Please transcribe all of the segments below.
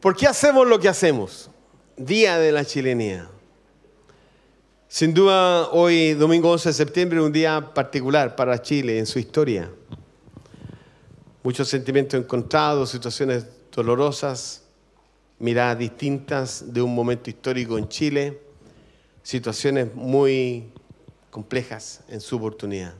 ¿Por qué hacemos lo que hacemos? Día de la chilenía. Sin duda, hoy, domingo 11 de septiembre, un día particular para Chile en su historia. Muchos sentimientos encontrados, situaciones dolorosas, miradas distintas de un momento histórico en Chile, situaciones muy complejas en su oportunidad.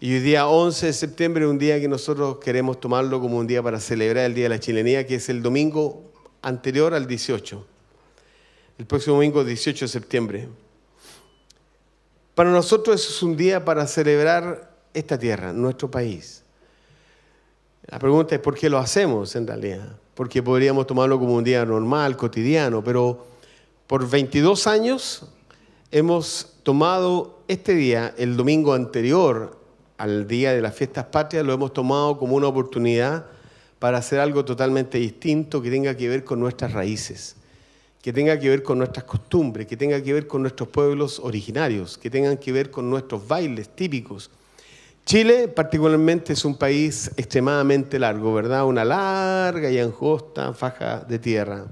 Y el día 11 de septiembre un día que nosotros queremos tomarlo como un día para celebrar el Día de la Chilenía, que es el domingo anterior al 18. El próximo domingo 18 de septiembre. Para nosotros es un día para celebrar esta tierra, nuestro país. La pregunta es por qué lo hacemos en realidad. Porque podríamos tomarlo como un día normal, cotidiano, pero por 22 años hemos tomado este día, el domingo anterior al día de las fiestas patrias lo hemos tomado como una oportunidad para hacer algo totalmente distinto que tenga que ver con nuestras raíces, que tenga que ver con nuestras costumbres, que tenga que ver con nuestros pueblos originarios, que tengan que ver con nuestros bailes típicos. Chile particularmente es un país extremadamente largo, ¿verdad? Una larga y angosta faja de tierra.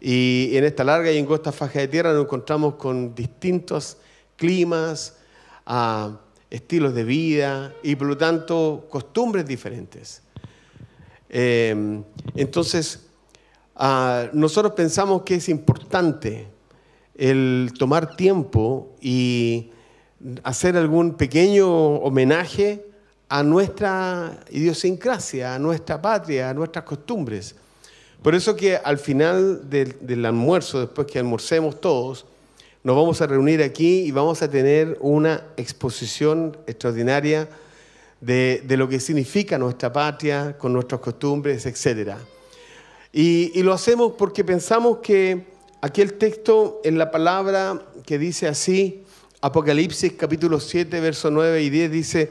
Y en esta larga y angosta faja de tierra nos encontramos con distintos climas, a ah, estilos de vida y por lo tanto costumbres diferentes. Em, entonces, ah, nosotros pensamos que es importante el tomar tiempo y hacer algún pequeño homenaje a nuestra idiosincrasia, a nuestra patria, a nuestras costumbres. Por eso que al final del, del almuerzo, después que almorcemos todos, nos vamos a reunir aquí y vamos a tener una exposición extraordinaria de, lo que significa nuestra patria, con nuestras costumbres, etc. Y, lo hacemos porque pensamos que aquel texto, en la palabra que dice así, Apocalipsis capítulo 7, versos 9 y 10 dice,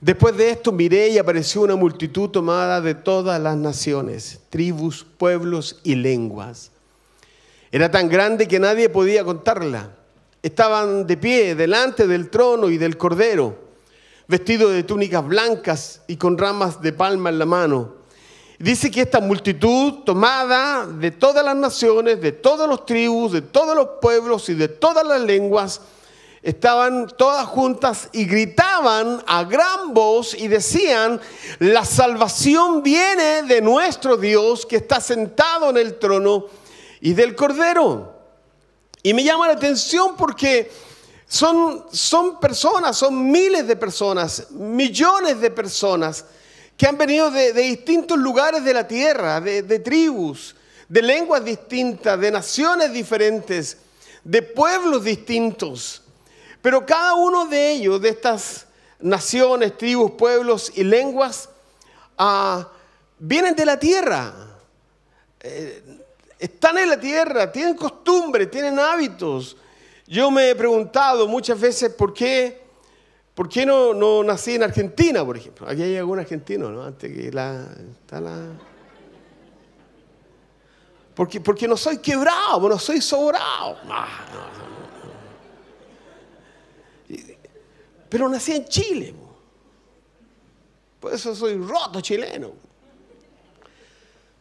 después de esto miré y apareció una multitud tomada de todas las naciones, tribus, pueblos y lenguas. Era tan grande que nadie podía contarla. Estaban de pie delante del trono y del cordero, vestidos de túnicas blancas y con ramas de palma en la mano. Dice que esta multitud tomada de todas las naciones, de todas las tribus, de todos los pueblos y de todas las lenguas, estaban todas juntas y gritaban a gran voz y decían, la salvación viene de nuestro Dios que está sentado en el trono y del Cordero. Y me llama la atención porque son, son personas, son miles de personas, millones de personas que han venido de, distintos lugares de la tierra, de, tribus, de lenguas distintas, de naciones diferentes, de pueblos distintos. Pero cada uno de ellos, de estas naciones, tribus, pueblos y lenguas, ah, vienen de la tierra. Eh, están en la tierra, tienen costumbres, tienen hábitos. Yo me he preguntado muchas veces por qué, por qué no, nací en Argentina, por ejemplo. Aquí hay algún argentino, ¿no? Antes que la... Porque, no soy quebrado, no soy sobrado. Pero nací en Chile. Por eso soy roto chileno.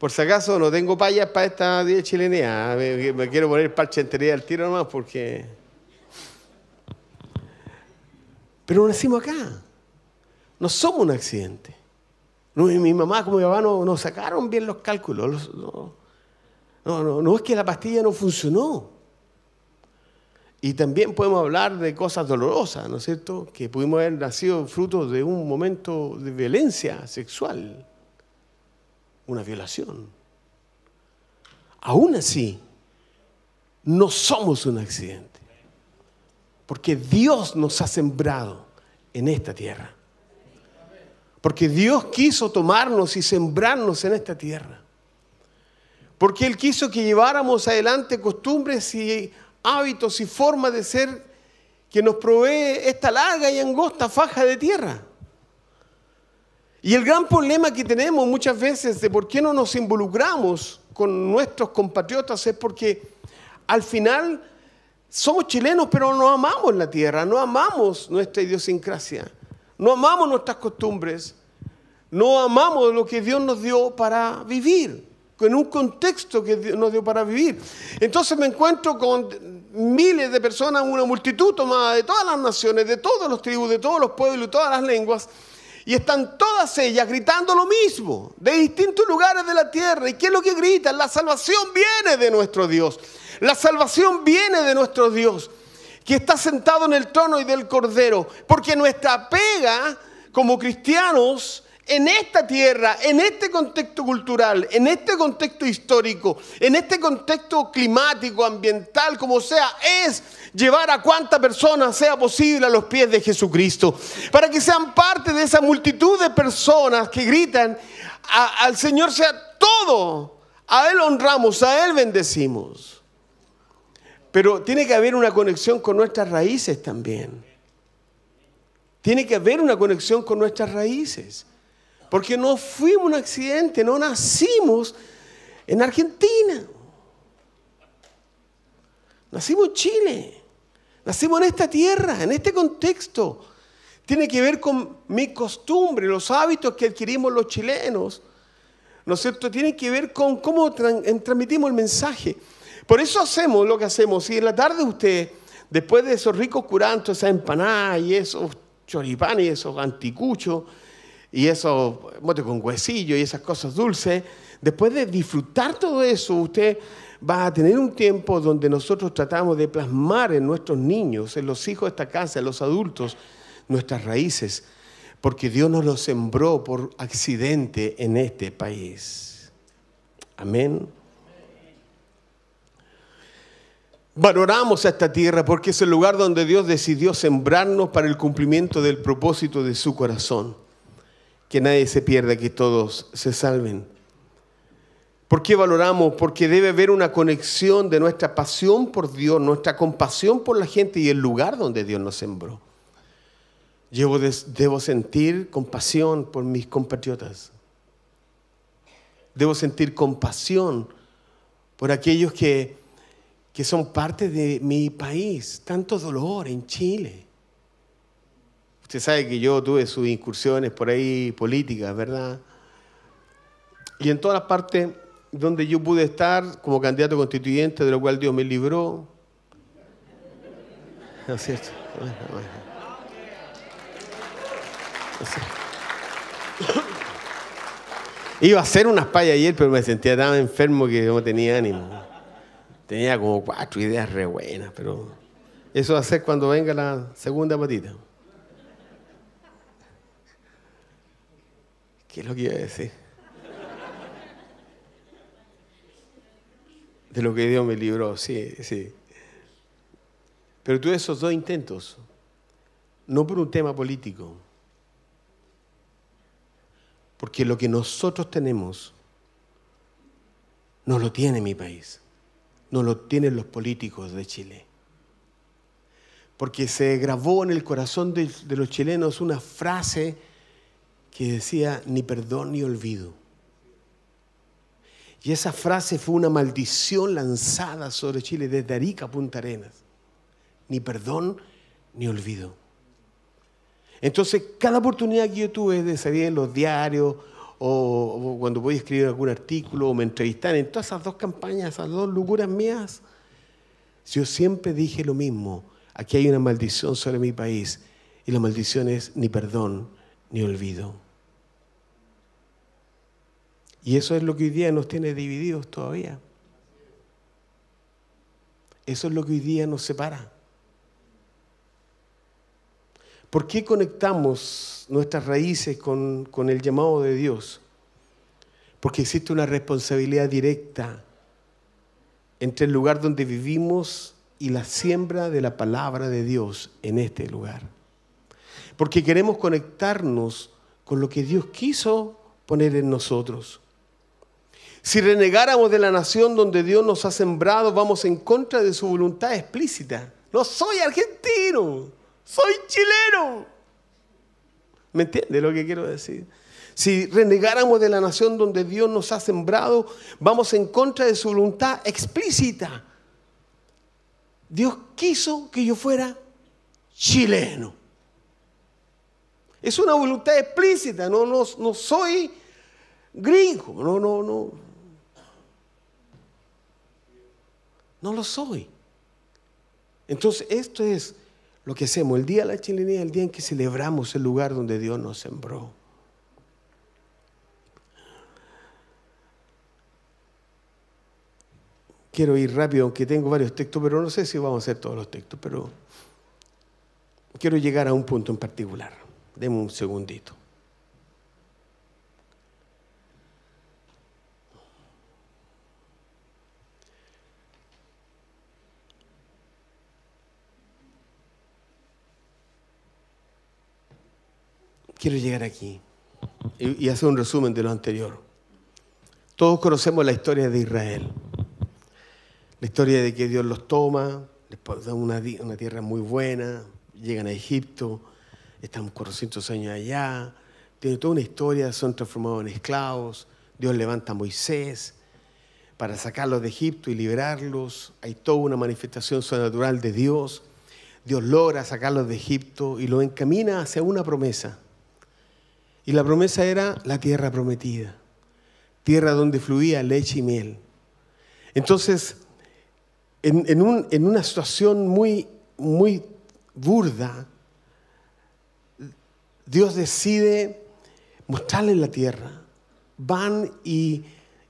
Por si acaso no tengo payas para esta 10 chilenea. ¿eh? Me, quiero poner parche entería al tiro nomás porque. Pero nacimos acá. No somos un accidente. mi mamá como mi papá no, sacaron bien los cálculos. no es que la pastilla no funcionó. Y también podemos hablar de cosas dolorosas, ¿no es cierto? Que pudimos haber nacido fruto de un momento de violencia sexual una violación. Aún así, no somos un accidente, porque Dios nos ha sembrado en esta tierra. Porque Dios quiso tomarnos y sembrarnos en esta tierra. Porque Él quiso que lleváramos adelante costumbres y hábitos y formas de ser que nos provee esta larga y angosta faja de tierra. Y el gran problema que tenemos muchas veces de por qué no nos involucramos con nuestros compatriotas es porque al final somos chilenos, pero no amamos la tierra, no amamos nuestra idiosincrasia, no amamos nuestras costumbres, no amamos lo que Dios nos dio para vivir, en un contexto que Dios nos dio para vivir. Entonces me encuentro con miles de personas, una multitud tomada de todas las naciones, de todos los tribus, de todos los pueblos y todas las lenguas y están todas ellas gritando lo mismo, de distintos lugares de la tierra. ¿Y qué es lo que gritan? La salvación viene de nuestro Dios. La salvación viene de nuestro Dios, que está sentado en el trono y del Cordero. Porque nuestra pega como cristianos en esta tierra, en este contexto cultural, en este contexto histórico, en este contexto climático, ambiental, como sea, es llevar a cuanta persona sea posible a los pies de Jesucristo, para que sean parte de esa multitud de personas que gritan, al Señor sea todo, a Él honramos, a Él bendecimos. Pero tiene que haber una conexión con nuestras raíces también. Tiene que haber una conexión con nuestras raíces. Porque no fuimos un accidente, no nacimos en Argentina. Nacimos en Chile. Nacimos en esta tierra, en este contexto. Tiene que ver con mi costumbre, los hábitos que adquirimos los chilenos. ¿No es cierto? Tiene que ver con cómo transmitimos el mensaje. Por eso hacemos lo que hacemos. Si en la tarde usted, después de esos ricos curantos, esa empanada y esos choripanes y esos anticuchos, y esos con huesillo y esas cosas dulces, después de disfrutar todo eso, usted va a tener un tiempo donde nosotros tratamos de plasmar en nuestros niños, en los hijos de esta casa, en los adultos, nuestras raíces, porque Dios nos los sembró por accidente en este país. Amén. Valoramos a esta tierra porque es el lugar donde Dios decidió sembrarnos para el cumplimiento del propósito de su corazón que nadie se pierda, que todos se salven. ¿Por qué valoramos? Porque debe haber una conexión de nuestra pasión por Dios, nuestra compasión por la gente y el lugar donde Dios nos sembró. Yo debo sentir compasión por mis compatriotas. Debo sentir compasión por aquellos que, que son parte de mi país. Tanto dolor en Chile. Se sabe que yo tuve sus incursiones por ahí políticas, ¿verdad? Y en todas las partes donde yo pude estar como candidato constituyente, de lo cual Dios me libró. ¿No es cierto? Iba a hacer unas payas ayer, pero me sentía tan enfermo que no tenía ánimo. Tenía como cuatro ideas re buenas, pero eso va a ser cuando venga la segunda patita. ¿Qué es lo que iba a decir? De lo que Dios me libró, sí, sí. Pero tuve esos dos intentos, no por un tema político, porque lo que nosotros tenemos no lo tiene mi país, no lo tienen los políticos de Chile. Porque se grabó en el corazón de, de los chilenos una frase que decía, ni perdón ni olvido. Y esa frase fue una maldición lanzada sobre Chile desde Arica a Punta Arenas. Ni perdón ni olvido. Entonces, cada oportunidad que yo tuve de salir en los diarios o, cuando voy a escribir algún artículo o me entrevistan, en todas esas dos campañas, esas dos locuras mías, yo siempre dije lo mismo. Aquí hay una maldición sobre mi país y la maldición es ni perdón ni olvido. Y eso es lo que hoy día nos tiene divididos todavía. Eso es lo que hoy día nos separa. ¿Por qué conectamos nuestras raíces con, el llamado de Dios? Porque existe una responsabilidad directa entre el lugar donde vivimos y la siembra de la palabra de Dios en este lugar. Porque queremos conectarnos con lo que Dios quiso poner en nosotros. Si renegáramos de la nación donde Dios nos ha sembrado, vamos en contra de su voluntad explícita. No soy argentino, soy chileno. ¿Me entiende lo que quiero decir? Si renegáramos de la nación donde Dios nos ha sembrado, vamos en contra de su voluntad explícita. Dios quiso que yo fuera chileno. Es una voluntad explícita, no, no, soy gringo, no, no, no, No lo soy. Entonces, esto es lo que hacemos. El día de la chilenía, el día en que celebramos el lugar donde Dios nos sembró. Quiero ir rápido, aunque tengo varios textos, pero no sé si vamos a hacer todos los textos, pero quiero llegar a un punto en particular. Deme un segundito. quiero llegar aquí. Y, hacer un resumen de lo anterior. Todos conocemos la historia de Israel. La historia de que Dios los toma, les da una, una tierra muy buena, llegan a Egipto, están 400 años allá, tienen toda una historia, son transformados en esclavos, Dios levanta a Moisés para sacarlos de Egipto y liberarlos, hay toda una manifestación sobrenatural de Dios, Dios logra sacarlos de Egipto y los encamina hacia una promesa, y la promesa era la tierra prometida, tierra donde fluía leche y miel. Entonces, en, una situación muy, muy burda, Dios decide mostrarles la tierra. Van y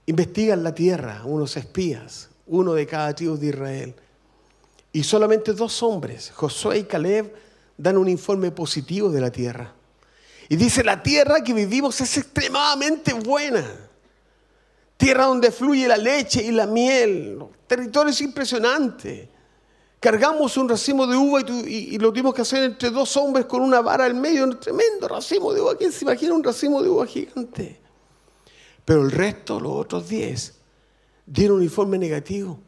investigan la tierra, unos espías, uno de cada tribu de Israel. Y solamente dos hombres, Josué y Caleb, dan un informe positivo de la tierra. Y dice, la tierra que vivimos es extremadamente buena. Tierra donde fluye la leche y la miel. Territorio es impresionante. Cargamos un racimo de uva y, lo tuvimos que hacer entre dos hombres con una vara al medio. Un tremendo racimo de uva. ¿Quién se imagina un racimo de uva gigante? Pero el resto, los otros diez, dieron un informe negativo.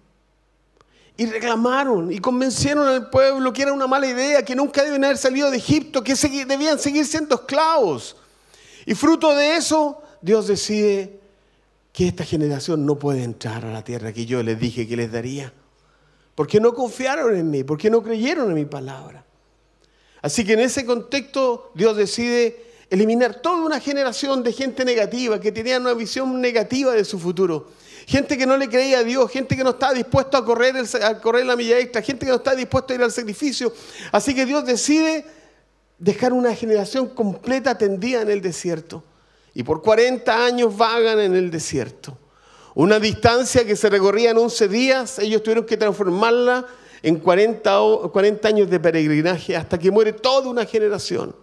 Y reclamaron y convencieron al pueblo que era una mala idea, que nunca deben haber salido de Egipto, que debían seguir siendo esclavos. Y fruto de eso, Dios decide que esta generación no puede entrar a la tierra que yo les dije que les daría. Porque no confiaron en mí, porque no creyeron en mi palabra. Así que en ese contexto Dios decide eliminar toda una generación de gente negativa que tenía una visión negativa de su futuro gente que no le creía a Dios, gente que no estaba dispuesto a correr, la milla extra, gente que no estaba dispuesto a ir al sacrificio. Así que Dios decide dejar una generación completa tendida en el desierto. Y por 40 años vagan en el desierto. Una distancia que se recorría en 11 días, ellos tuvieron que transformarla en 40, 40 años de peregrinaje hasta que muere toda una generación.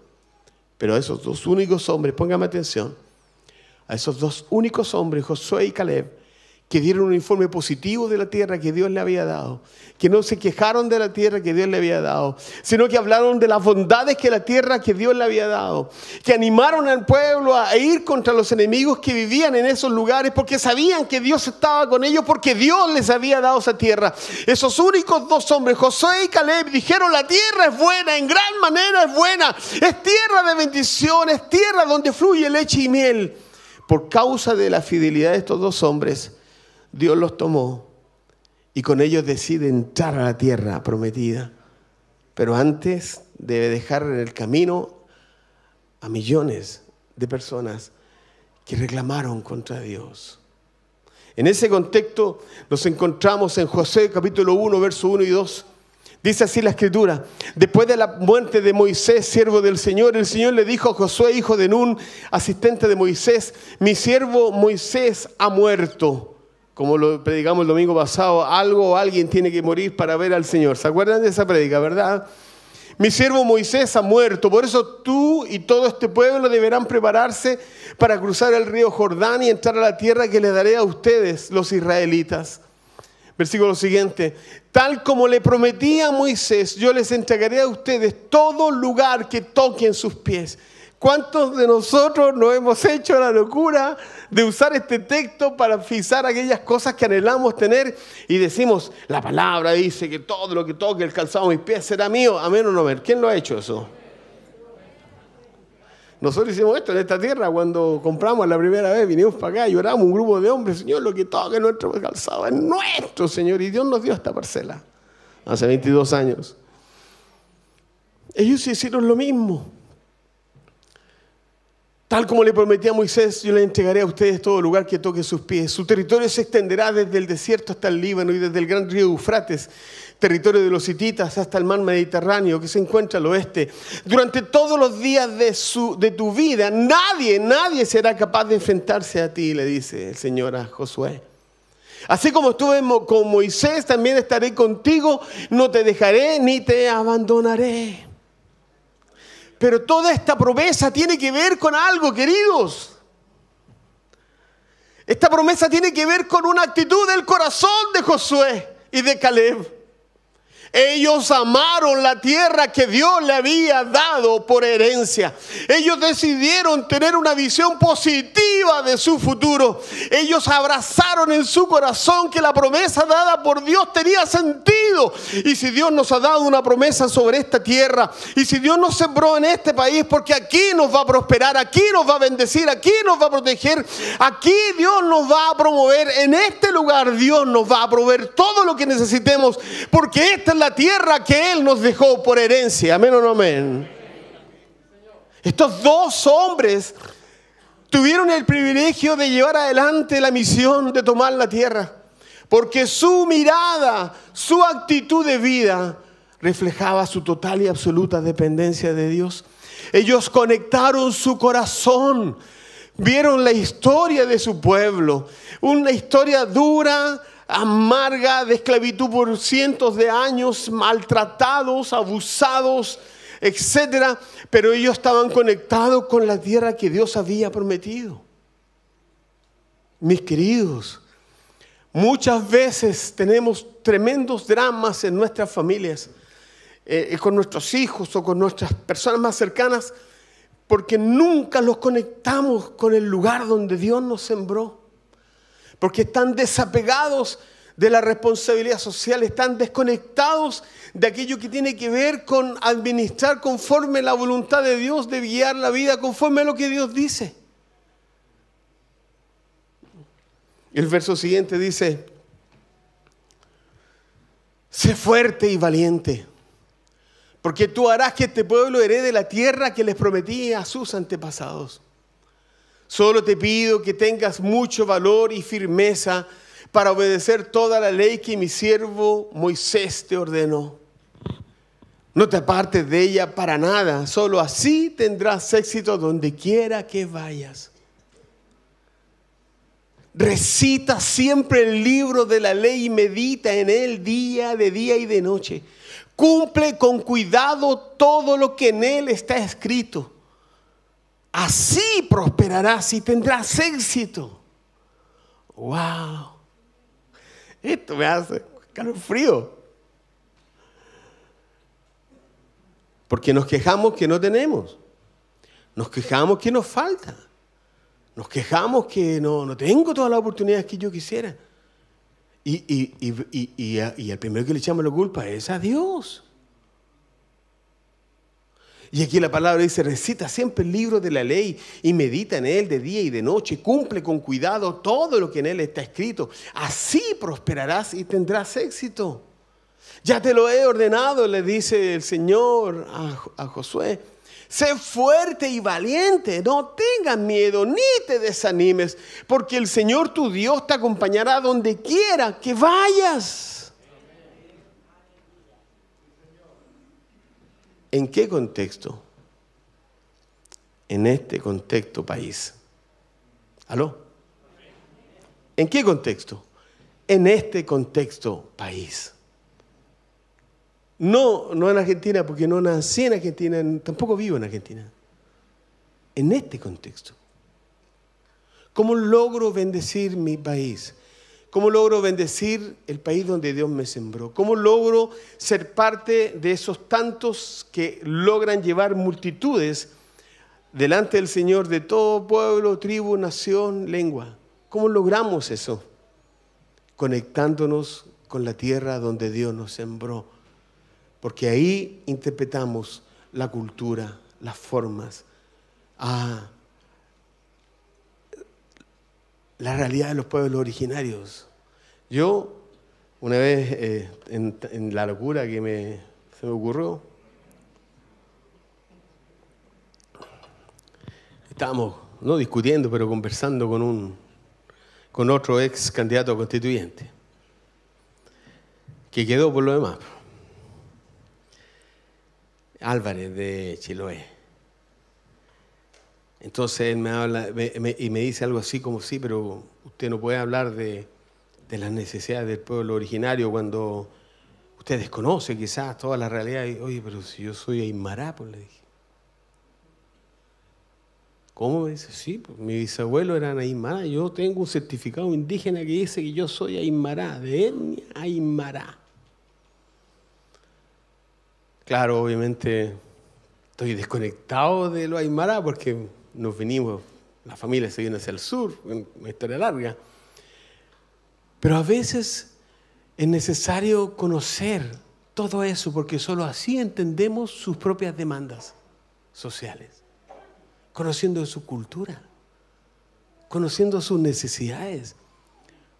Pero a esos dos únicos hombres, póngame atención, a esos dos únicos hombres, Josué y Caleb, que dieron un informe positivo de la tierra que Dios le había dado, que no se quejaron de la tierra que Dios le había dado, sino que hablaron de las bondades que la tierra que Dios le había dado, que animaron al pueblo a ir contra los enemigos que vivían en esos lugares porque sabían que Dios estaba con ellos, porque Dios les había dado esa tierra. Esos únicos dos hombres, José y Caleb, dijeron, la tierra es buena, en gran manera es buena, es tierra de bendiciones, tierra donde fluye leche y miel. Por causa de la fidelidad de estos dos hombres, Dios los tomó y con ellos decide entrar a la tierra prometida. Pero antes debe dejar en el camino a millones de personas que reclamaron contra Dios. En ese contexto nos encontramos en José capítulo 1, verso 1 y 2. Dice así la escritura, después de la muerte de Moisés, siervo del Señor, el Señor le dijo a Josué, hijo de Nun, asistente de Moisés, mi siervo Moisés ha muerto como lo predicamos el domingo pasado, algo o alguien tiene que morir para ver al Señor. ¿Se acuerdan de esa predica, verdad? Mi siervo Moisés ha muerto, por eso tú y todo este pueblo deberán prepararse para cruzar el río Jordán y entrar a la tierra que le daré a ustedes, los israelitas. Versículo siguiente, tal como le prometí a Moisés, yo les entregaré a ustedes todo lugar que toquen sus pies. ¿Cuántos de nosotros no hemos hecho la locura de usar este texto para fijar aquellas cosas que anhelamos tener y decimos, la palabra dice que todo lo que toque el calzado de mis pies será mío? a menos no ver. ¿Quién lo ha hecho eso? Nosotros hicimos esto en esta tierra cuando compramos la primera vez, vinimos para acá, lloramos un grupo de hombres, Señor, lo que toque nuestro calzado es nuestro, Señor, y Dios nos dio esta parcela hace 22 años. Ellos hicieron lo mismo. Tal como le prometí a Moisés, yo le entregaré a ustedes todo lugar que toque sus pies. Su territorio se extenderá desde el desierto hasta el Líbano y desde el gran río Eufrates, territorio de los hititas, hasta el mar Mediterráneo que se encuentra al oeste. Durante todos los días de, su, de tu vida, nadie, nadie será capaz de enfrentarse a ti, le dice el Señor a Josué. Así como estuve con Moisés, también estaré contigo, no te dejaré ni te abandonaré. Pero toda esta promesa tiene que ver con algo, queridos. Esta promesa tiene que ver con una actitud del corazón de Josué y de Caleb. Ellos amaron la tierra que Dios le había dado por herencia. Ellos decidieron tener una visión positiva de su futuro. Ellos abrazaron en su corazón que la promesa dada por Dios tenía sentido. Y si Dios nos ha dado una promesa sobre esta tierra, y si Dios nos sembró en este país, porque aquí nos va a prosperar, aquí nos va a bendecir, aquí nos va a proteger, aquí Dios nos va a promover, en este lugar Dios nos va a proveer todo lo que necesitemos, porque esta es la tierra que Él nos dejó por herencia. Amén o no amén. Estos dos hombres tuvieron el privilegio de llevar adelante la misión de tomar la tierra, porque su mirada, su actitud de vida reflejaba su total y absoluta dependencia de Dios. Ellos conectaron su corazón, vieron la historia de su pueblo, una historia dura, amarga de esclavitud por cientos de años, maltratados, abusados, etc. Pero ellos estaban conectados con la tierra que Dios había prometido. Mis queridos, muchas veces tenemos tremendos dramas en nuestras familias, eh, con nuestros hijos o con nuestras personas más cercanas, porque nunca los conectamos con el lugar donde Dios nos sembró porque están desapegados de la responsabilidad social, están desconectados de aquello que tiene que ver con administrar conforme la voluntad de Dios, de guiar la vida conforme a lo que Dios dice. El verso siguiente dice, sé fuerte y valiente, porque tú harás que este pueblo herede la tierra que les prometí a sus antepasados. Solo te pido que tengas mucho valor y firmeza para obedecer toda la ley que mi siervo Moisés te ordenó. No te apartes de ella para nada, solo así tendrás éxito donde quiera que vayas. Recita siempre el libro de la ley y medita en él día de día y de noche. Cumple con cuidado todo lo que en él está escrito Así prosperarás y tendrás éxito. ¡Wow! Esto me hace calor frío. Porque nos quejamos que no tenemos. Nos quejamos que nos falta. Nos quejamos que no, tengo todas las oportunidades que yo quisiera. Y, y, y, primero que le echamos la culpa es a Dios. Y aquí la palabra dice, recita siempre el libro de la ley y medita en él de día y de noche, cumple con cuidado todo lo que en él está escrito. Así prosperarás y tendrás éxito. Ya te lo he ordenado, le dice el Señor a, a Josué. Sé fuerte y valiente, no tengas miedo ni te desanimes, porque el Señor tu Dios te acompañará donde quiera que vayas. ¿En qué contexto? En este contexto país. ¿Aló? ¿En qué contexto? En este contexto país. No, no en Argentina, porque no nací en Argentina, tampoco vivo en Argentina. En este contexto. ¿Cómo logro bendecir mi país? ¿Cómo logro bendecir el país donde Dios me sembró? ¿Cómo logro ser parte de esos tantos que logran llevar multitudes delante del Señor de todo pueblo, tribu, nación, lengua? ¿Cómo logramos eso? Conectándonos con la tierra donde Dios nos sembró. Porque ahí interpretamos la cultura, las formas. Ah, la realidad de los pueblos originarios. Yo, una vez, eh, en, la locura que me, se me ocurrió, estábamos, no discutiendo, pero conversando con, un, con otro ex candidato constituyente, que quedó por lo demás. Álvarez de Chiloé. Entonces él me habla y me dice algo así como, sí, pero usted no puede hablar de, las necesidades del pueblo originario cuando usted desconoce quizás toda la realidad. Oye, pero si yo soy Aymara, pues le dije. ¿Cómo? Me dice, sí, pues mi bisabuelo era Aymara. Yo tengo un certificado indígena que dice que yo soy Aymara, de etnia Aymara. Claro, obviamente estoy desconectado de lo Aymara porque nos vinimos, la familia se viene hacia el sur, una historia larga. Pero a veces es necesario conocer todo eso porque solo así entendemos sus propias demandas sociales, conociendo su cultura, conociendo sus necesidades,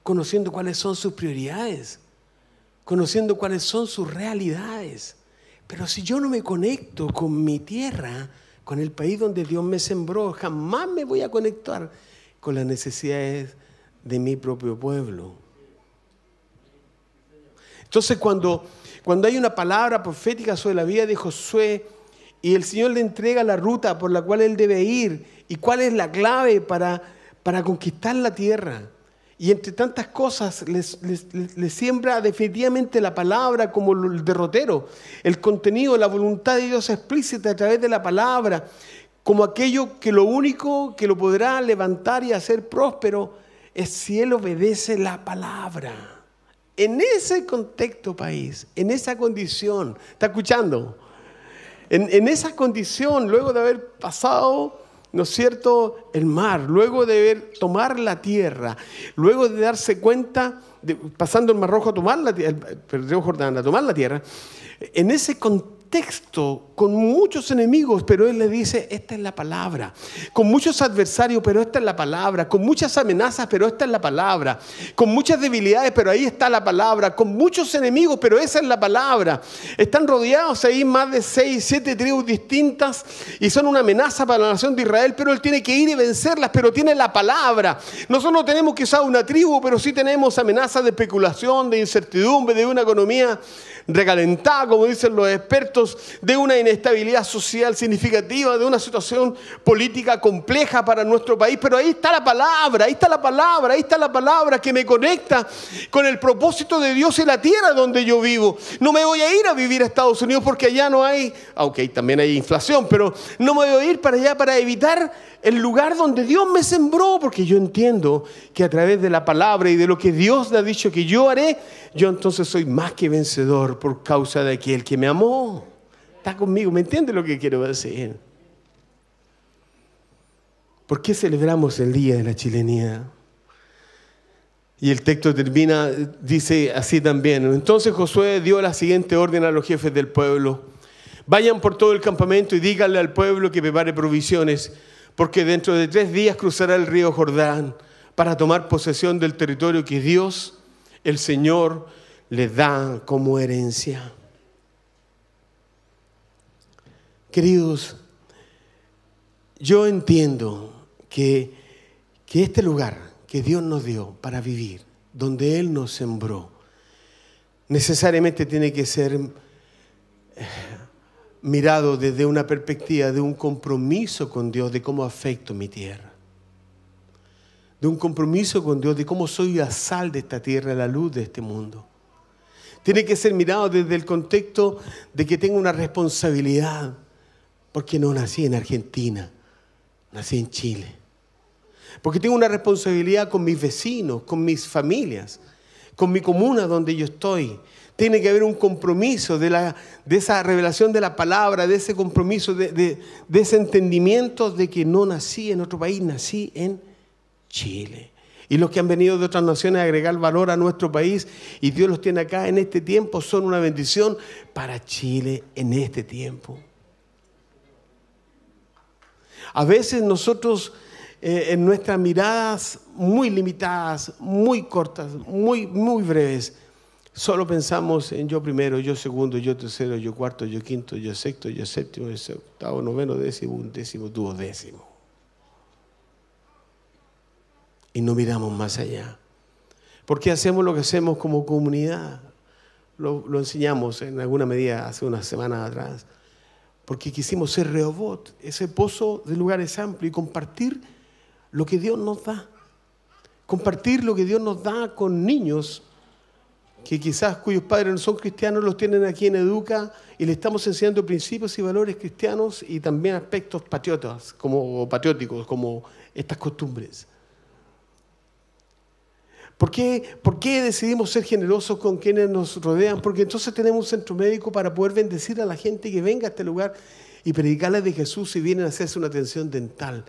conociendo cuáles son sus prioridades, conociendo cuáles son sus realidades. Pero si yo no me conecto con mi tierra, con el país donde Dios me sembró. Jamás me voy a conectar con las necesidades de mi propio pueblo. Entonces cuando, cuando hay una palabra profética sobre la vida de Josué y el Señor le entrega la ruta por la cual él debe ir y cuál es la clave para, para conquistar la tierra, y entre tantas cosas le siembra definitivamente la palabra como el derrotero, el contenido, la voluntad de Dios explícita a través de la palabra, como aquello que lo único que lo podrá levantar y hacer próspero es si él obedece la palabra. En ese contexto país, en esa condición, ¿está escuchando? en esa condición, luego de haber pasado ¿No es cierto? El mar, luego de ver, tomar la tierra, luego de darse cuenta, de, pasando el Mar Rojo a tomar la tierra, a tomar la tierra, en ese contexto texto con muchos enemigos, pero Él le dice, esta es la palabra. Con muchos adversarios, pero esta es la palabra. Con muchas amenazas, pero esta es la palabra. Con muchas debilidades, pero ahí está la palabra. Con muchos enemigos, pero esa es la palabra. Están rodeados ahí más de seis, siete tribus distintas y son una amenaza para la nación de Israel, pero Él tiene que ir y vencerlas, pero tiene la palabra. Nosotros no tenemos quizá una tribu, pero sí tenemos amenazas de especulación, de incertidumbre, de una economía recalentada, como dicen los expertos, de una inestabilidad social significativa, de una situación política compleja para nuestro país. Pero ahí está la palabra, ahí está la palabra, ahí está la palabra que me conecta con el propósito de Dios en la tierra donde yo vivo. No me voy a ir a vivir a Estados Unidos porque allá no hay, aunque también hay inflación, pero no me voy a ir para allá para evitar el lugar donde Dios me sembró, porque yo entiendo que a través de la palabra y de lo que Dios le ha dicho que yo haré, yo entonces soy más que vencedor por causa de aquel que me amó. Está conmigo, ¿me entiende lo que quiero decir? ¿Por qué celebramos el Día de la Chilenía? Y el texto termina, dice así también. Entonces Josué dio la siguiente orden a los jefes del pueblo. Vayan por todo el campamento y díganle al pueblo que prepare provisiones porque dentro de tres días cruzará el río Jordán para tomar posesión del territorio que Dios, el Señor, le da como herencia. Queridos, yo entiendo que, que, este lugar que Dios nos dio para vivir, donde Él nos sembró, necesariamente tiene que ser eh, mirado desde una perspectiva de un compromiso con Dios de cómo afecto mi tierra, de un compromiso con Dios de cómo soy la sal de esta tierra, la luz de este mundo. Tiene que ser mirado desde el contexto de que tengo una responsabilidad, porque no nací en Argentina, nací en Chile. Porque tengo una responsabilidad con mis vecinos, con mis familias, con mi comuna donde yo estoy. Tiene que haber un compromiso de, de esa revelación de la palabra, de ese compromiso, de, de, de ese entendimiento de que no nací en otro país, nací en Chile. Y los que han venido de otras naciones a agregar valor a nuestro país y Dios los tiene acá en este tiempo son una bendición para Chile en este tiempo. A veces nosotros eh, en nuestras miradas muy limitadas, muy cortas, muy, muy breves, Solo pensamos en yo primero, yo segundo, yo tercero, yo cuarto, yo quinto, yo sexto, yo séptimo, yo octavo, noveno, décimo, undécimo, duodécimo. Y no miramos más allá. Porque hacemos lo que hacemos como comunidad. Lo, enseñamos en alguna medida hace unas semanas atrás. Porque quisimos ser robot, ese pozo de lugares amplios y compartir lo que Dios nos da. Compartir lo que Dios nos da con niños que quizás cuyos padres no son cristianos los tienen aquí en Educa y le estamos enseñando principios y valores cristianos y también aspectos patriotas, como patrióticos, como estas costumbres. ¿Por qué, ¿Por qué decidimos ser generosos con quienes nos rodean? Porque entonces tenemos un centro médico para poder bendecir a la gente que venga a este lugar y predicarles de Jesús si vienen a hacerse una atención dental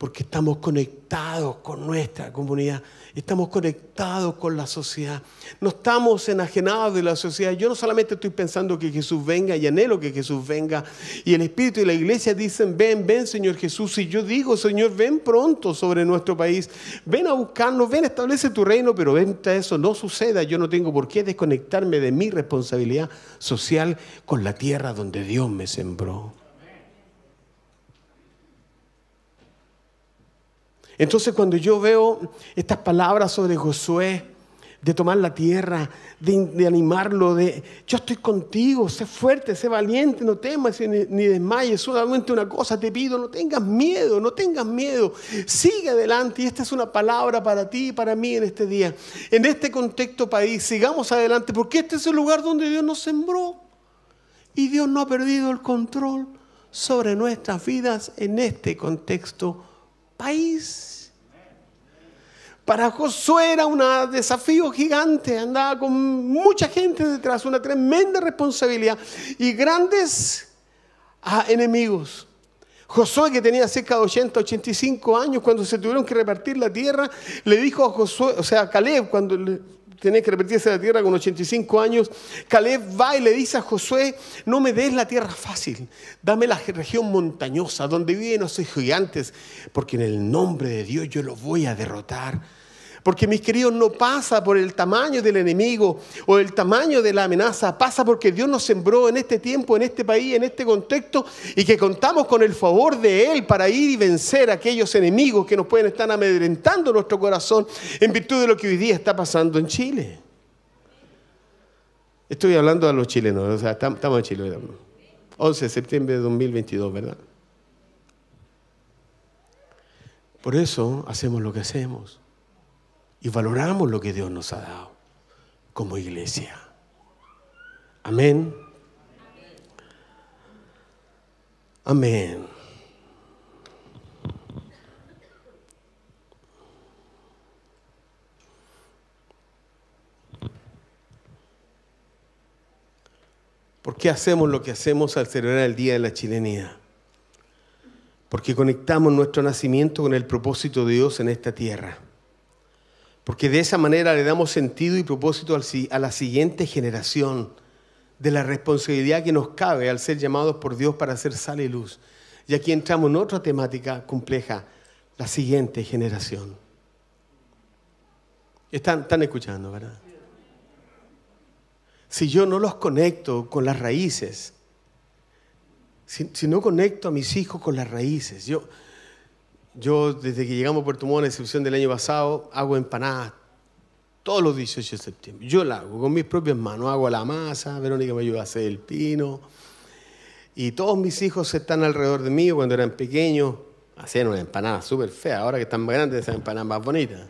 porque estamos conectados con nuestra comunidad, estamos conectados con la sociedad, no estamos enajenados de la sociedad. Yo no solamente estoy pensando que Jesús venga y anhelo que Jesús venga, y el Espíritu y la iglesia dicen, ven, ven Señor Jesús, y yo digo, Señor, ven pronto sobre nuestro país, ven a buscarnos, ven, establece tu reino, pero ven, a eso no suceda, yo no tengo por qué desconectarme de mi responsabilidad social con la tierra donde Dios me sembró. Entonces cuando yo veo estas palabras sobre Josué, de tomar la tierra, de, animarlo, de yo estoy contigo, sé fuerte, sé valiente, no temas ni, desmayes, solamente una cosa te pido, no tengas miedo, no tengas miedo, sigue adelante y esta es una palabra para ti y para mí en este día, en este contexto país, sigamos adelante porque este es el lugar donde Dios nos sembró y Dios no ha perdido el control sobre nuestras vidas en este contexto país. Para Josué era un desafío gigante, andaba con mucha gente detrás, una tremenda responsabilidad y grandes ah, enemigos. Josué, que tenía cerca de 80, 85 años, cuando se tuvieron que repartir la tierra, le dijo a Josué, o sea, a Caleb, cuando le, que repartirse la tierra con 85 años, Caleb va y le dice a Josué, no me des la tierra fácil, dame la región montañosa donde viven los gigantes, porque en el nombre de Dios yo los voy a derrotar. Porque mis queridos, no pasa por el tamaño del enemigo o el tamaño de la amenaza, pasa porque Dios nos sembró en este tiempo, en este país, en este contexto y que contamos con el favor de Él para ir y vencer a aquellos enemigos que nos pueden estar amedrentando nuestro corazón en virtud de lo que hoy día está pasando en Chile. Estoy hablando a los chilenos, o sea, estamos en Chile. 11 de septiembre de 2022, ¿verdad? Por eso hacemos lo que hacemos y valoramos lo que Dios nos ha dado como iglesia. Amén. Amén. ¿Por qué hacemos lo que hacemos al celebrar el Día de la Chilenía? Porque conectamos nuestro nacimiento con el propósito de Dios en esta tierra porque de esa manera le damos sentido y propósito a la siguiente generación de la responsabilidad que nos cabe al ser llamados por Dios para hacer sal y luz. Y aquí entramos en otra temática compleja, la siguiente generación. Están, escuchando, ¿verdad? Si yo no los conecto con las raíces, si no conecto a mis hijos con las raíces, yo, yo, desde que llegamos a Puerto Montt, a excepción del año pasado, hago empanadas todos los 18 de septiembre. Yo la hago con mis propias manos, hago la masa, Verónica me ayuda a hacer el pino. Y todos mis hijos están alrededor de mí cuando eran pequeños. Hacían una empanada súper fea, ahora que están más grandes, esas empanadas más bonitas.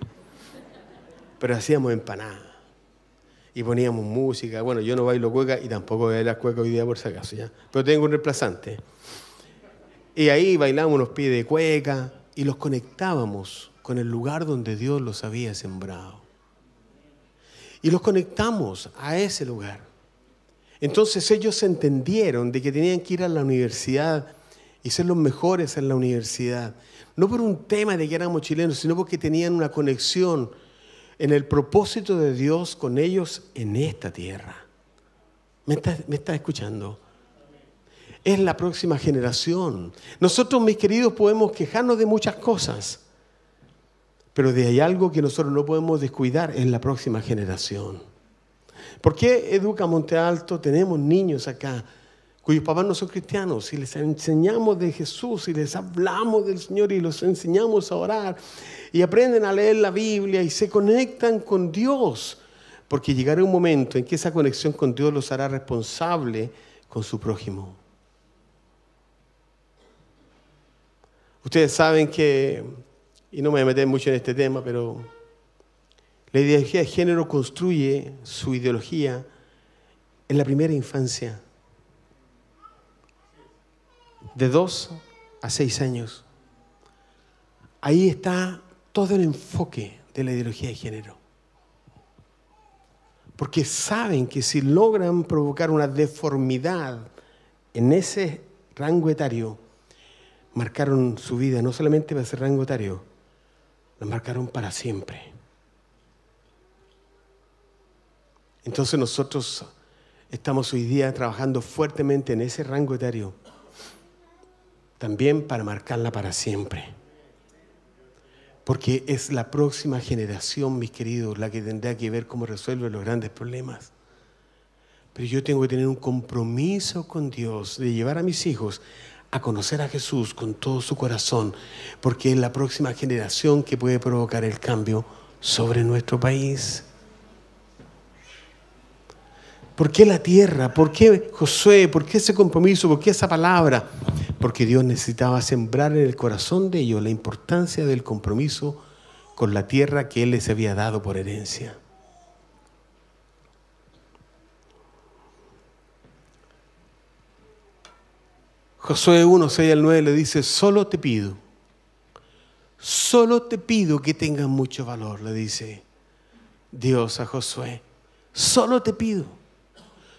Pero hacíamos empanadas. Y poníamos música. Bueno, yo no bailo cueca y tampoco voy a cueca hoy día por si acaso, ¿ya? Pero tengo un reemplazante. Y ahí bailamos unos pies de cueca y los conectábamos con el lugar donde Dios los había sembrado. Y los conectamos a ese lugar. Entonces ellos entendieron de que tenían que ir a la universidad y ser los mejores en la universidad. No por un tema de que éramos chilenos, sino porque tenían una conexión en el propósito de Dios con ellos en esta tierra. ¿Me estás, me está escuchando? es la próxima generación. Nosotros, mis queridos, podemos quejarnos de muchas cosas, pero de hay algo que nosotros no podemos descuidar, es la próxima generación. ¿Por qué Educa Monte Alto tenemos niños acá cuyos papás no son cristianos? y les enseñamos de Jesús, y les hablamos del Señor y los enseñamos a orar y aprenden a leer la Biblia y se conectan con Dios, porque llegará un momento en que esa conexión con Dios los hará responsable con su prójimo. Ustedes saben que, y no me voy a meter mucho en este tema, pero la ideología de género construye su ideología en la primera infancia, de dos a seis años. Ahí está todo el enfoque de la ideología de género. Porque saben que si logran provocar una deformidad en ese rango etario, marcaron su vida, no solamente para ser rango etario, la marcaron para siempre. Entonces nosotros estamos hoy día trabajando fuertemente en ese rango etario, también para marcarla para siempre. Porque es la próxima generación, mis queridos, la que tendrá que ver cómo resuelve los grandes problemas. Pero yo tengo que tener un compromiso con Dios de llevar a mis hijos a conocer a Jesús con todo su corazón, porque es la próxima generación que puede provocar el cambio sobre nuestro país. ¿Por qué la tierra? ¿Por qué Josué? ¿Por qué ese compromiso? ¿Por qué esa palabra? Porque Dios necesitaba sembrar en el corazón de ellos la importancia del compromiso con la tierra que Él les había dado por herencia. Josué 1, 6 al 9 le dice, solo te pido, solo te pido que tengas mucho valor, le dice Dios a Josué, solo te pido,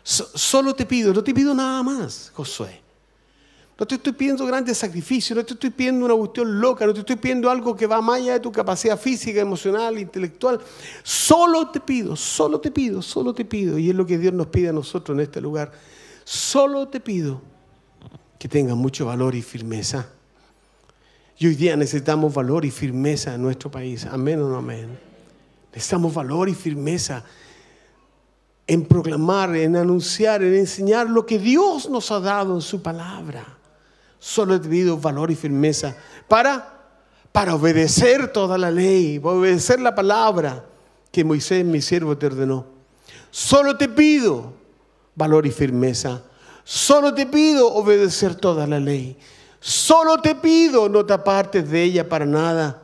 solo te pido, no te pido nada más, Josué. No te estoy pidiendo grandes sacrificios, no te estoy pidiendo una cuestión loca, no te estoy pidiendo algo que va más allá de tu capacidad física, emocional, intelectual. Solo te pido, solo te pido, solo te pido. Y es lo que Dios nos pide a nosotros en este lugar. Solo te pido que tenga mucho valor y firmeza. Y hoy día necesitamos valor y firmeza en nuestro país. Amén o no amén. Necesitamos valor y firmeza en proclamar, en anunciar, en enseñar lo que Dios nos ha dado en su palabra. Solo he tenido valor y firmeza para, para obedecer toda la ley, para obedecer la palabra que Moisés, mi siervo, te ordenó. Solo te pido valor y firmeza Solo te pido obedecer toda la ley. Solo te pido no te apartes de ella para nada,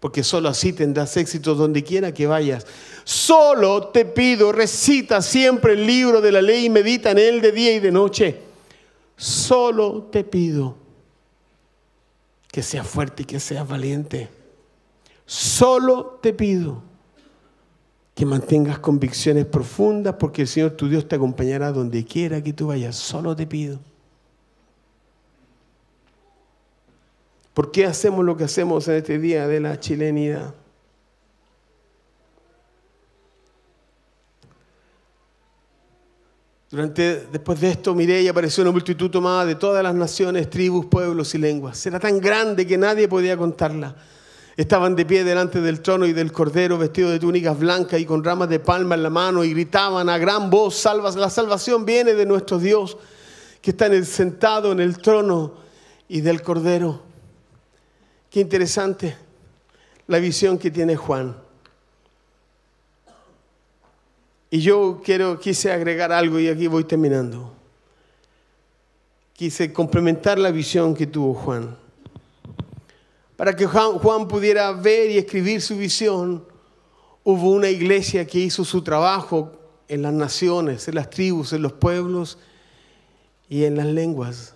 porque solo así tendrás éxito donde quiera que vayas. Solo te pido, recita siempre el libro de la ley y medita en él de día y de noche. Solo te pido que seas fuerte y que seas valiente. Solo te pido que mantengas convicciones profundas, porque el Señor tu Dios te acompañará donde quiera que tú vayas. Solo te pido. ¿Por qué hacemos lo que hacemos en este día de la chilenidad? Durante, después de esto miré y apareció una multitud tomada de todas las naciones, tribus, pueblos y lenguas. Era tan grande que nadie podía contarla. Estaban de pie delante del trono y del cordero, vestidos de túnicas blancas y con ramas de palma en la mano, y gritaban a gran voz: Salvas, la salvación viene de nuestro Dios, que está en el, sentado en el trono y del cordero. Qué interesante la visión que tiene Juan. Y yo quiero, quise agregar algo y aquí voy terminando. Quise complementar la visión que tuvo Juan para que Juan pudiera ver y escribir su visión, hubo una iglesia que hizo su trabajo en las naciones, en las tribus, en los pueblos y en las lenguas.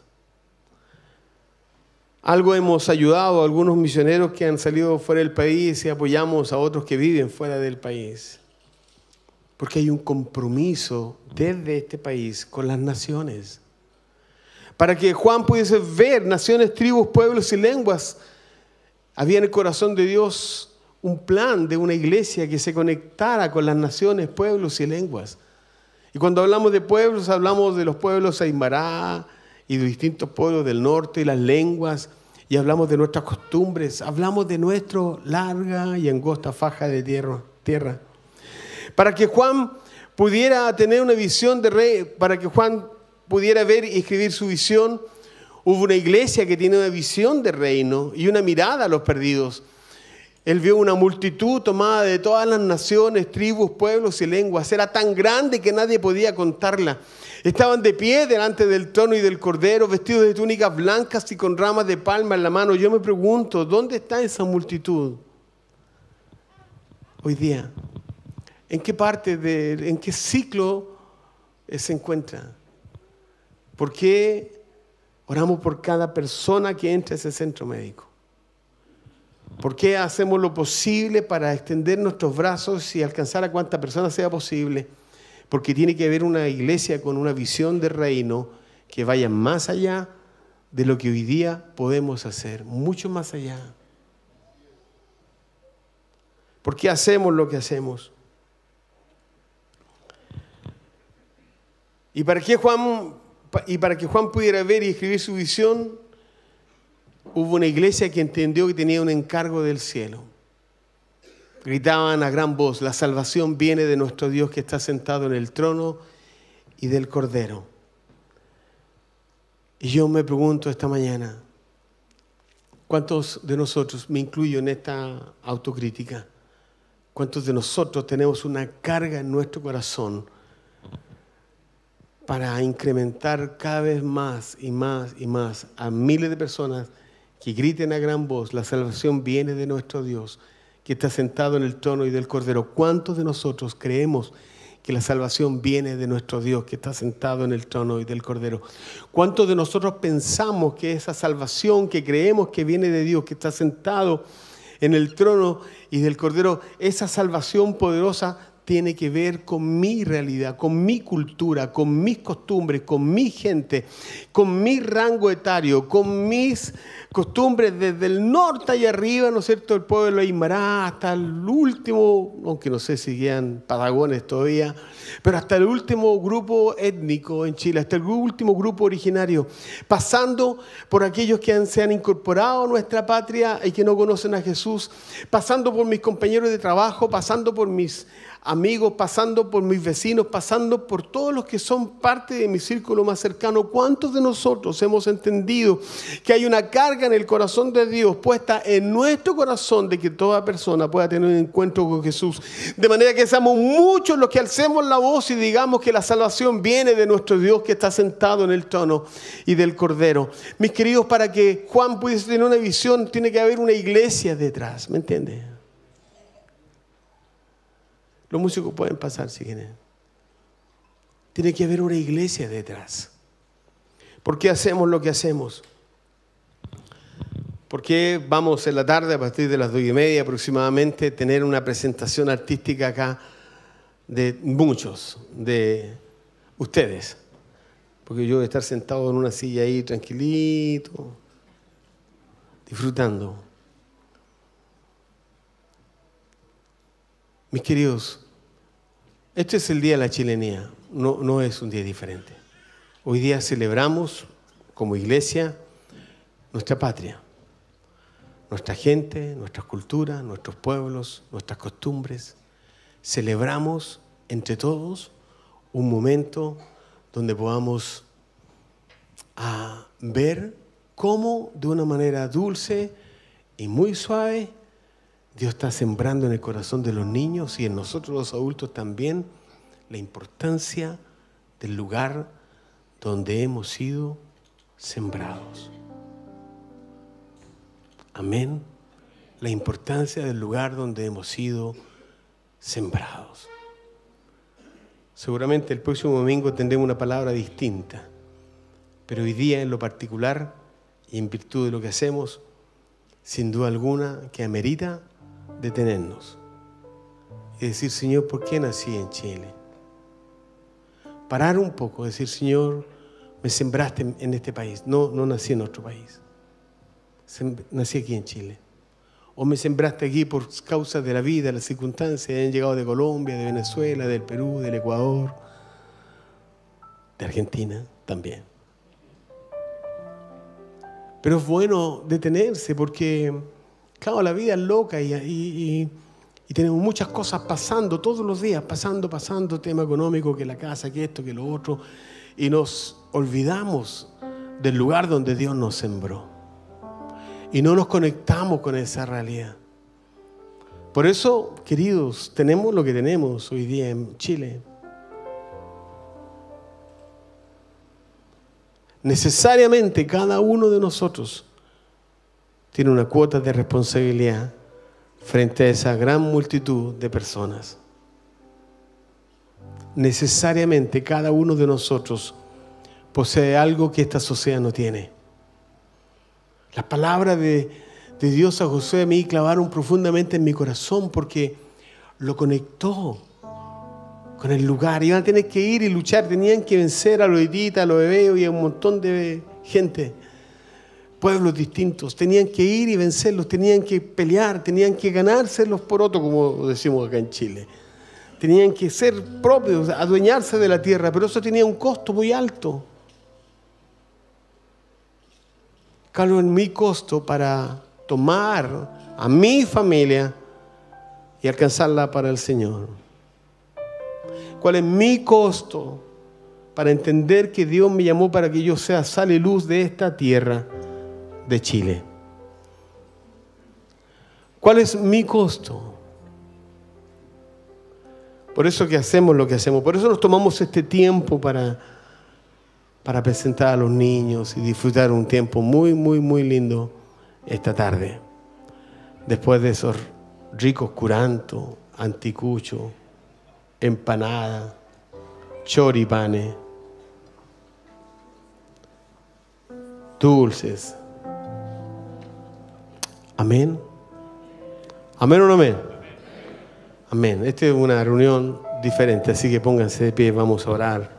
Algo hemos ayudado a algunos misioneros que han salido fuera del país y apoyamos a otros que viven fuera del país. Porque hay un compromiso desde este país con las naciones. Para que Juan pudiese ver naciones, tribus, pueblos y lenguas había en el corazón de Dios un plan de una iglesia que se conectara con las naciones, pueblos y lenguas. Y cuando hablamos de pueblos, hablamos de los pueblos Aymara y de distintos pueblos del norte y las lenguas, y hablamos de nuestras costumbres, hablamos de nuestra larga y angosta faja de tierra. tierra. Para que Juan pudiera tener una visión de rey, para que Juan pudiera ver y escribir su visión, Hubo una iglesia que tiene una visión de reino y una mirada a los perdidos. Él vio una multitud tomada de todas las naciones, tribus, pueblos y lenguas. Era tan grande que nadie podía contarla. Estaban de pie delante del trono y del cordero, vestidos de túnicas blancas y con ramas de palma en la mano. Yo me pregunto, ¿dónde está esa multitud? Hoy día, ¿en qué parte, de, en qué ciclo se encuentra? ¿Por qué Oramos por cada persona que entra a ese centro médico. ¿Por qué hacemos lo posible para extender nuestros brazos y alcanzar a cuanta persona sea posible? Porque tiene que haber una iglesia con una visión de reino que vaya más allá de lo que hoy día podemos hacer, mucho más allá. ¿Por qué hacemos lo que hacemos? ¿Y para qué Juan y para que Juan pudiera ver y escribir su visión, hubo una iglesia que entendió que tenía un encargo del cielo. Gritaban a gran voz, la salvación viene de nuestro Dios que está sentado en el trono y del Cordero. Y yo me pregunto esta mañana, ¿cuántos de nosotros, me incluyo en esta autocrítica, cuántos de nosotros tenemos una carga en nuestro corazón? para incrementar cada vez más y más y más a miles de personas que griten a gran voz, la salvación viene de nuestro Dios, que está sentado en el trono y del Cordero. ¿Cuántos de nosotros creemos que la salvación viene de nuestro Dios, que está sentado en el trono y del Cordero? ¿Cuántos de nosotros pensamos que esa salvación que creemos que viene de Dios, que está sentado en el trono y del Cordero, esa salvación poderosa tiene que ver con mi realidad, con mi cultura, con mis costumbres, con mi gente, con mi rango etario, con mis costumbres desde el norte allá arriba, ¿no es cierto?, el pueblo Aymara hasta el último, aunque no sé si quedan patagones todavía, pero hasta el último grupo étnico en Chile, hasta el último grupo originario, pasando por aquellos que se han incorporado a nuestra patria y que no conocen a Jesús, pasando por mis compañeros de trabajo, pasando por mis amigos, pasando por mis vecinos, pasando por todos los que son parte de mi círculo más cercano. ¿Cuántos de nosotros hemos entendido que hay una carga en el corazón de Dios puesta en nuestro corazón de que toda persona pueda tener un encuentro con Jesús? De manera que seamos muchos los que alcemos la voz y digamos que la salvación viene de nuestro Dios que está sentado en el trono y del Cordero. Mis queridos, para que Juan pudiese tener una visión, tiene que haber una iglesia detrás, ¿me entiendes? Los músicos pueden pasar si quieren. Tiene que haber una iglesia detrás. ¿Por qué hacemos lo que hacemos? ¿Por qué vamos en la tarde, a partir de las dos y media aproximadamente, tener una presentación artística acá de muchos, de ustedes? Porque yo voy a estar sentado en una silla ahí tranquilito, disfrutando. Mis queridos, este es el Día de la Chilenía, no, es un día diferente. Hoy día celebramos como iglesia nuestra patria, nuestra gente, nuestra cultura, nuestros pueblos, nuestras costumbres. Celebramos entre todos un momento donde podamos a ah, ver cómo de una manera dulce y muy suave Dios está sembrando en el corazón de los niños y en nosotros los adultos también la importancia del lugar donde hemos sido sembrados. Amén. La importancia del lugar donde hemos sido sembrados. Seguramente el próximo domingo tendremos una palabra distinta, pero hoy día en lo particular y en virtud de lo que hacemos, sin duda alguna que amerita detenernos y decir, Señor, ¿por qué nací en Chile? Parar un poco, decir, Señor, me sembraste en este país. No, no nací en otro país. Nací aquí en Chile. O me sembraste aquí por causa de la vida, las circunstancias. Han llegado de Colombia, de Venezuela, del Perú, del Ecuador, de Argentina también. Pero es bueno detenerse porque Claro, la vida es loca y, y, tenemos muchas cosas pasando todos los días, pasando, pasando, tema económico, que la casa, que esto, que lo otro, y nos olvidamos del lugar donde Dios nos sembró. Y no nos conectamos con esa realidad. Por eso, queridos, tenemos lo que tenemos hoy día en Chile. Necesariamente cada uno de nosotros tiene una cuota de responsabilidad frente a esa gran multitud de personas. Necesariamente cada uno de nosotros posee algo que esta sociedad no tiene. Las palabras de, Dios a José a mí clavaron profundamente en mi corazón porque lo conectó con el lugar. Iban a tener que ir y luchar, tenían que vencer a los edita, a los bebés y a un montón de gente pueblos distintos, tenían que ir y vencerlos, tenían que pelear, tenían que ganárselos por otro, como decimos acá en Chile. Tenían que ser propios, adueñarse de la tierra, pero eso tenía un costo muy alto. ¿Cuál es mi costo para tomar a mi familia y alcanzarla para el Señor. ¿Cuál es mi costo para entender que Dios me llamó para que yo sea sal y luz de esta tierra? de Chile. ¿Cuál es mi costo? Por eso que hacemos lo que hacemos, por eso nos tomamos este tiempo para, para presentar a los niños y disfrutar un tiempo muy, muy, muy lindo esta tarde. Después de esos ricos curantos, anticucho, empanada, choripanes, dulces. Amén. Amén o no amén. Amén. Esta es una reunión diferente, así que pónganse de pie, vamos a orar.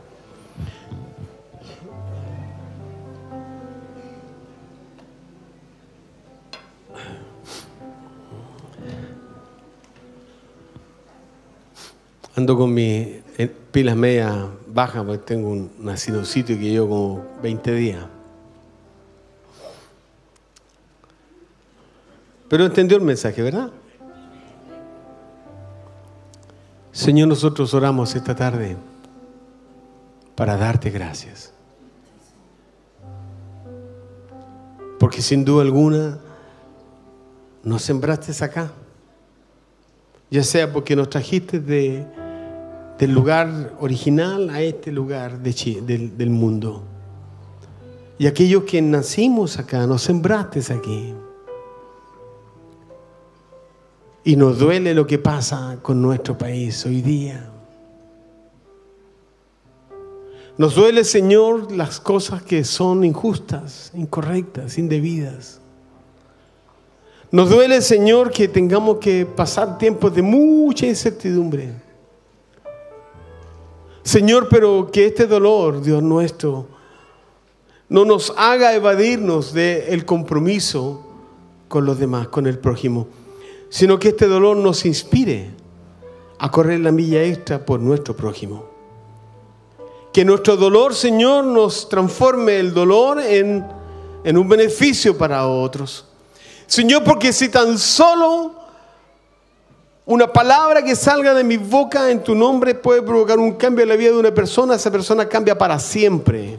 Ando con mis eh, pilas medias bajas porque tengo un Y que llevo como 20 días. Pero entendió el mensaje, ¿verdad? Señor, nosotros oramos esta tarde para darte gracias. Porque sin duda alguna nos sembraste acá. Ya sea porque nos trajiste de, del lugar original a este lugar del, del mundo. Y aquellos que nacimos acá, nos sembraste aquí. Y nos duele lo que pasa con nuestro país hoy día. Nos duele, Señor, las cosas que son injustas, incorrectas, indebidas. Nos duele, Señor, que tengamos que pasar tiempos de mucha incertidumbre. Señor, pero que este dolor, Dios nuestro, no nos haga evadirnos del compromiso con los demás, con el prójimo sino que este dolor nos inspire a correr la milla extra por nuestro prójimo. Que nuestro dolor, Señor, nos transforme el dolor en, un beneficio para otros. Señor, porque si tan solo una palabra que salga de mi boca en tu nombre puede provocar un cambio en la vida de una persona, esa persona cambia para siempre.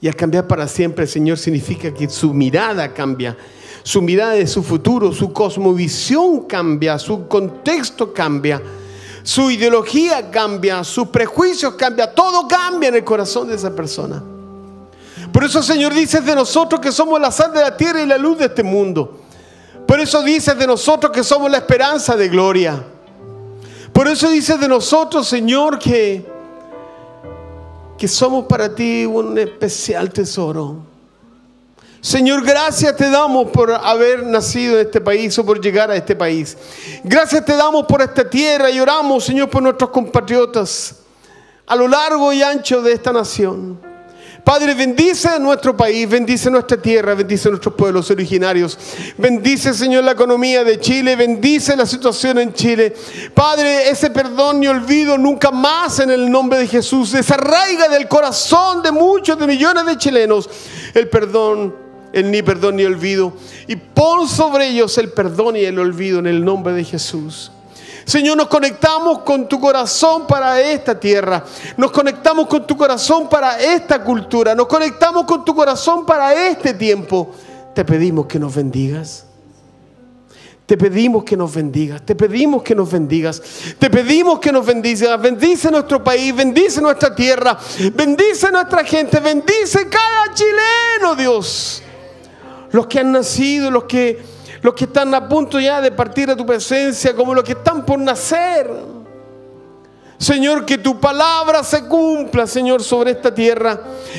Y al cambiar para siempre, Señor, significa que su mirada cambia, su mirada de su futuro, su cosmovisión cambia, su contexto cambia, su ideología cambia, sus prejuicios cambia, todo cambia en el corazón de esa persona. Por eso Señor dices de nosotros que somos la sal de la tierra y la luz de este mundo. Por eso dices de nosotros que somos la esperanza de gloria. Por eso dices de nosotros, Señor, que, que somos para ti un especial tesoro. Señor, gracias te damos por haber nacido en este país o por llegar a este país. Gracias te damos por esta tierra y oramos, Señor, por nuestros compatriotas a lo largo y ancho de esta nación. Padre, bendice nuestro país, bendice nuestra tierra, bendice nuestros pueblos originarios. Bendice, Señor, la economía de Chile, bendice la situación en Chile. Padre, ese perdón y olvido nunca más en el nombre de Jesús. Desarraiga del corazón de muchos, de millones de chilenos, el perdón el ni perdón ni olvido. Y pon sobre ellos el perdón y el olvido en el nombre de Jesús. Señor, nos conectamos con tu corazón para esta tierra. Nos conectamos con tu corazón para esta cultura. Nos conectamos con tu corazón para este tiempo. Te pedimos que nos bendigas. Te pedimos que nos bendigas, te pedimos que nos bendigas, te pedimos que nos bendigas, bendice nuestro país, bendice nuestra tierra, bendice nuestra gente, bendice cada chileno, Dios los que han nacido, los que, los que están a punto ya de partir a tu presencia, como los que están por nacer. Señor, que tu palabra se cumpla, Señor, sobre esta tierra.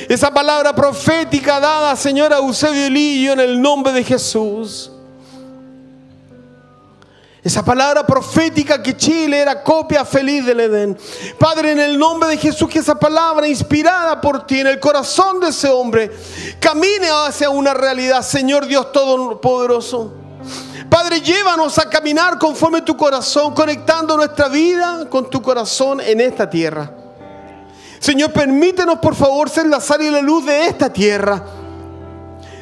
Esa palabra profética dada, Señor, a Eusebio Lillo en el nombre de Jesús. Esa palabra profética que Chile era copia feliz del Edén. Padre, en el nombre de Jesús, que esa palabra inspirada por ti en el corazón de ese hombre camine hacia una realidad, Señor Dios Todopoderoso. Padre, llévanos a caminar conforme tu corazón, conectando nuestra vida con tu corazón en esta tierra. Señor, permítenos por favor ser la sal y la luz de esta tierra.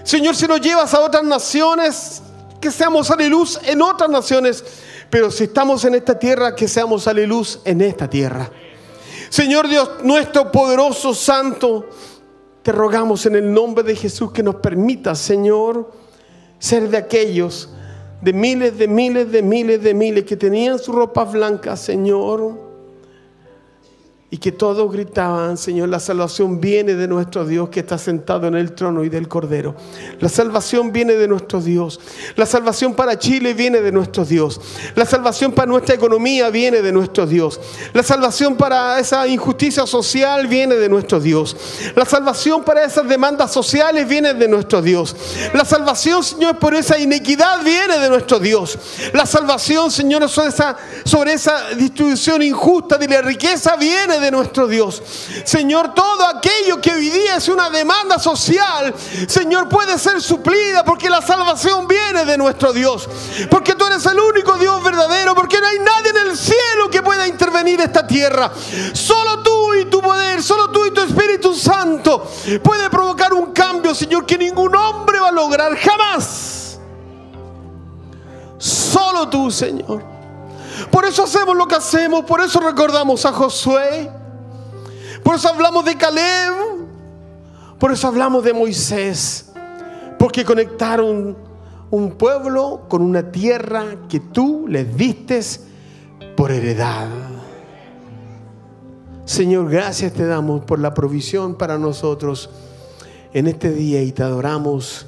Señor, si nos llevas a otras naciones, que seamos sal luz en otras naciones, pero si estamos en esta tierra, que seamos sal luz en esta tierra. Señor Dios nuestro poderoso santo, te rogamos en el nombre de Jesús que nos permita, Señor, ser de aquellos, de miles, de miles, de miles, de miles que tenían sus ropas blancas, Señor y que todos gritaban, Señor, la salvación viene de nuestro Dios que está sentado en el trono y del Cordero. La salvación viene de nuestro Dios. La salvación para Chile viene de nuestro Dios. La salvación para nuestra economía viene de nuestro Dios. La salvación para esa injusticia social viene de nuestro Dios. La salvación para esas demandas sociales viene de nuestro Dios. La salvación, Señor, por esa inequidad viene de nuestro Dios. La salvación, Señor, sobre esa, distribución injusta de la riqueza viene de de nuestro Dios. Señor, todo aquello que hoy día es una demanda social, Señor, puede ser suplida porque la salvación viene de nuestro Dios. Porque tú eres el único Dios verdadero, porque no hay nadie en el cielo que pueda intervenir en esta tierra. Solo tú y tu poder, solo tú y tu Espíritu Santo puede provocar un cambio, Señor, que ningún hombre va a lograr jamás. Solo tú, Señor. Por eso hacemos lo que hacemos, por eso recordamos a Josué, por eso hablamos de Caleb, por eso hablamos de Moisés, porque conectaron un pueblo con una tierra que tú les diste por heredad. Señor, gracias te damos por la provisión para nosotros en este día y te adoramos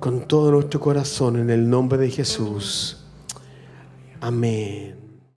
con todo nuestro corazón en el nombre de Jesús. Amén.